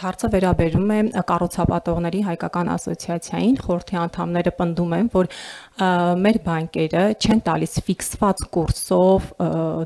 Հարցը վերաբերում է կառուցապատողների հայկական ասոցիացիային, խորհրդի անդամները պնդում են, որ մեր բանկերը չեն տալիս ֆիքսված կուրսով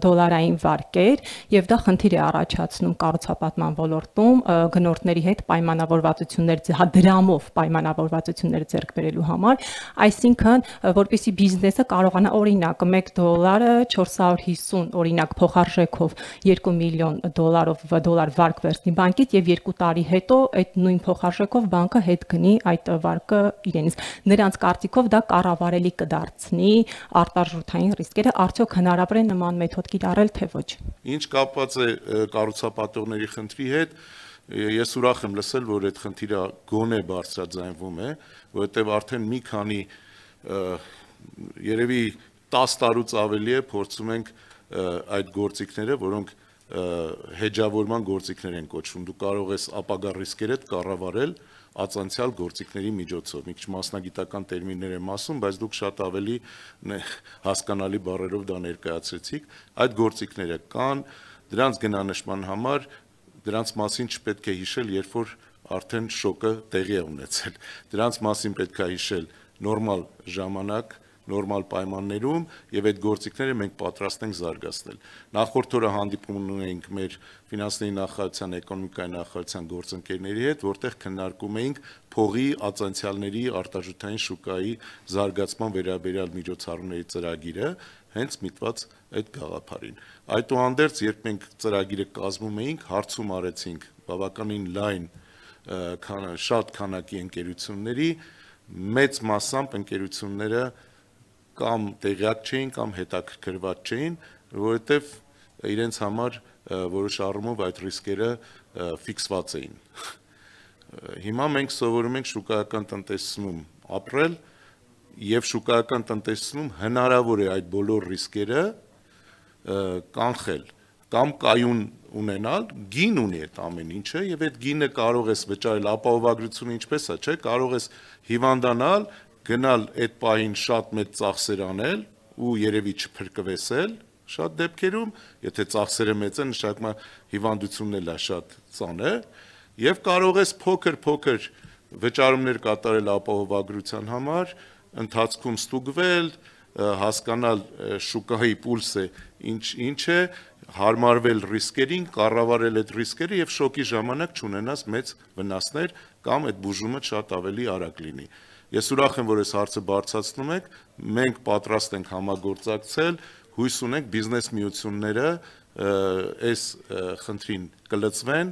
դոլարային վարկեր եւ դա խնդիր է առաջացնում կառուցապատման ոլորտում գնորդների հետ պայմանավորվածություններ հա, դրամով պայմանավորվածություններ ձեռք բերելու համար, այսինքն որպիսի բիզնեսը կարողանա օրինակ 1 դոլարը 450 օրինակ փոխարժեքով 2 միլիոն դոլարով դոլար վարկ վերցնի բանկից եւ 2 տարի հետո այդ նույն փոխարժեքով բանկը հետ գնի այդ վարկը իրենից։ Նրանց կարծիքով դա կառավարելի կդարձնի արտարժութային ռիսկերը, արդյոք հնարավոր է նման մեթոդ կիրառել թե ոչ։ Ինչ կապված է կառուցապատողների խնդրի հետ, ես ուրախ եմ լսել, որ այդ խնդիրը գոնե բարձրաձայնվում է, որովհետև արդեն մի քանի երևի 10 տարուց ավելի է փորձում ենք այդ գործիքները, որոնք հեջավորման գործիքներ են կոչվում։ Դու կարող ես ապագա ռիսկերը կառավարել ածանցյալ գործիքների միջոցով։ Մի քիչ մասնագիտական տերմիններ եմ ասում, բայց դուք շատ ավելի հասկանալի բառերով դա ներկայացրեցիք։ Այդ գործիքները կան, դրանց գնանշման համար դրանց մասին չպետք է հիշել, երբ որ արդեն շոկը տեղի է ունեցել։ Դրանց մասին պետք է հիշել նորմալ ժամանակ, նորմալ պայմաններում եւ այդ գործիքները մենք պատրաստ ենք զարգացնել։ Նախորդ օրը հանդիպում ունենք մեր ֆինանսների նախարարության, էկոնոմիկայի նախարարության գործընկերների հետ, որտեղ քննարկում էինք փողի ածանցյալների արտաժութային շուկայի զարգացման վերաբերյալ միջոցառումների ծրագիրը, հենց միտված այդ գաղափարին։ Այդուհանդերձ, երբ մենք ծրագիրը կազմում էինք, հարցում արեցինք բավականին լայն շատ քանակի ընկերությունների մեծ մասամբ ընկերությունները կամ տեղյակ չէին կամ հետաքրքրված չէին, որովհետև իրենց համար որոշ առումով այդ ռիսկերը ֆիքսված էին։ Հիմա մենք սովորում ենք շուկայական տնտեսում ապրել եւ շուկայական տնտեսում հնարավոր է այդ բոլոր ռիսկերը կանխել կամ կայուն ունենալ, գին ունի այդ ամեն ինչը եւ այդ գինը կարող ես վճարել ապահովագրությունը ինչպես է, չէ՞, կարող ես հիվանդանալ գնալ այդ պահին շատ մեծ ծախսեր անել ու երևի չփրկվեսել շատ դեպքերում, եթե ծախսերը մեծ են, նշանակում հիվանդությունն էլ է շատ ծանր, եւ կարող ես փոքր-փոքր վճարումներ կատարել ապահովագրության համար, ընթացքում ստուգվել, հասկանալ շուկայի պուլսը ինչ ինչ է, հարմարվել ռիսկերին, կառավարել այդ ռիսկերը եւ շոկի ժամանակ չունենաս մեծ վնասներ կամ այդ բուժումը շատ ավելի արագ լինի։ Ես ուրախ եմ, որ այս հարցը բարձրացնում եք։ Մենք պատրաստ ենք համագործակցել, հույս ունենք բիզնես միությունները այս խնդրին կլծվեն։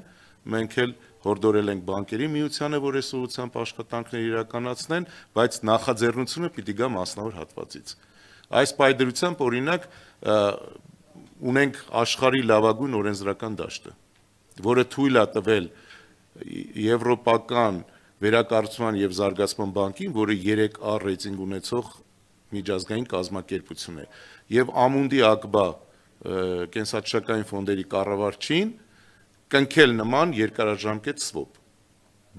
Մենք էլ հորդորել ենք բանկերի միությանը, որ այս ուղղությամբ աշխատանքներ իրականացնեն, բայց նախաձեռնությունը պիտի գա մասնավոր հատվածից։ Այս պայդրությամբ օրինակ ունենք աշխարհի լավագույն օրենսդրական դաշտը, որը թույլ է տվել եվրոպական և վերակառուցման եւ զարգացման բանկին, որը 3A ռեյտինգ ունեցող միջազգային կազմակերպություն է, եւ Ամունդի ԱԿԲԱ կենսաթշակային ֆոնդերի կառավարչին կնքել նման երկարաժամկետ swap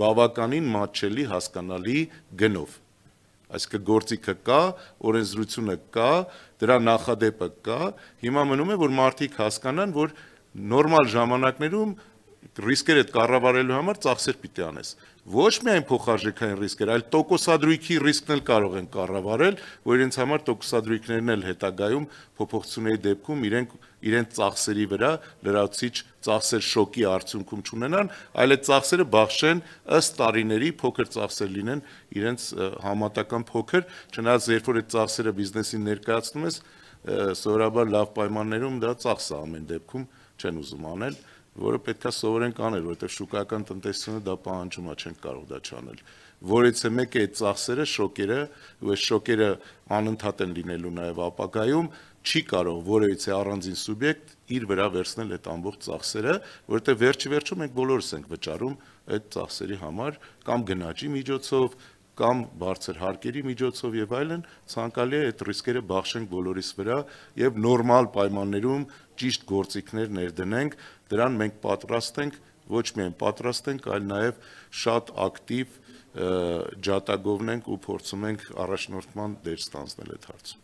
բավականին մատչելի հասկանալի գնով այս կգործիկը կա, օրենսդրությունը կա, դրա նախադեպը կա։ Հիմա մնում է որ մարդիկ հասկանան, որ նորմալ ժամանակներում ռիսկերը կառավարելու համար ծախսեր պիտի անես։ Ոչ միայն փոխարժեքային ռիսկեր, այլ տոկոսադրույքի ռիսկն էլ կարող են կառավարել, որ իրենց համար տոկոսադրույքներն էլ հետագայում փոփոխությունների դեպքում իրենք իրենց ծախսերի վրա լրացիչ ծախսեր շոկի արդյունքում չունենան, այլ այդ ծախսերը բախշեն ըստ տարիների փոքր ծախսեր լինեն իրենց համատական փոքր, չնայած երբ որ այդ ծախսերը բիզնեսին ներկայացնում ես, սովորաբար լավ պայմաններում դա ծախս է ամեն դեպքում չեն ուզում անել, որը պետքա սովորենք անել, որովհետև շուկայական տնտեսությունը դա պահանջում է, չենք կարող դա չանել։ Որից է մեկը այդ ծախսերը, շոկերը, ու այս շոկերը անընդհատ են լինելու նաև ապակայում, չի կարող որևիցե առանձին սուբյեկտ իր վրա վերցնել այդ ամբողջ ծախսերը, որովհետև վերջի վերջում մենք բոլորս ենք վճարում այդ ծախսերի համար կամ գնաճի միջոցով, կամ բարձր հարկերի միջոցով եւ այլն ցանկալի է այդ ռիսկերը բաշխենք բոլորիս վրա եւ նորմալ պայմաններում ճիշտ գործիքներ ներդնենք դրան մենք պատրաստ ենք ոչ միայն պատրաստ ենք այլ նաեւ շատ ակտիվ ջատագովն ենք ու փորձում ենք առաջնորդման դեր ստանձնել այդ հարցը